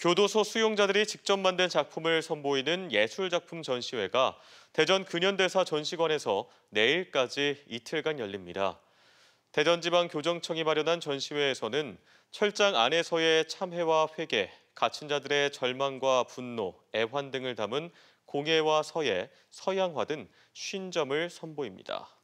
교도소 수용자들이 직접 만든 작품을 선보이는 예술작품 전시회가 대전 근현대사 전시관에서 내일까지 이틀간 열립니다. 대전지방교정청이 마련한 전시회에서는 철장 안에서의 참회와 회개, 갇힌 자들의 절망과 분노, 애환 등을 담은 공예와 서예, 서양화 등 50점을 선보입니다.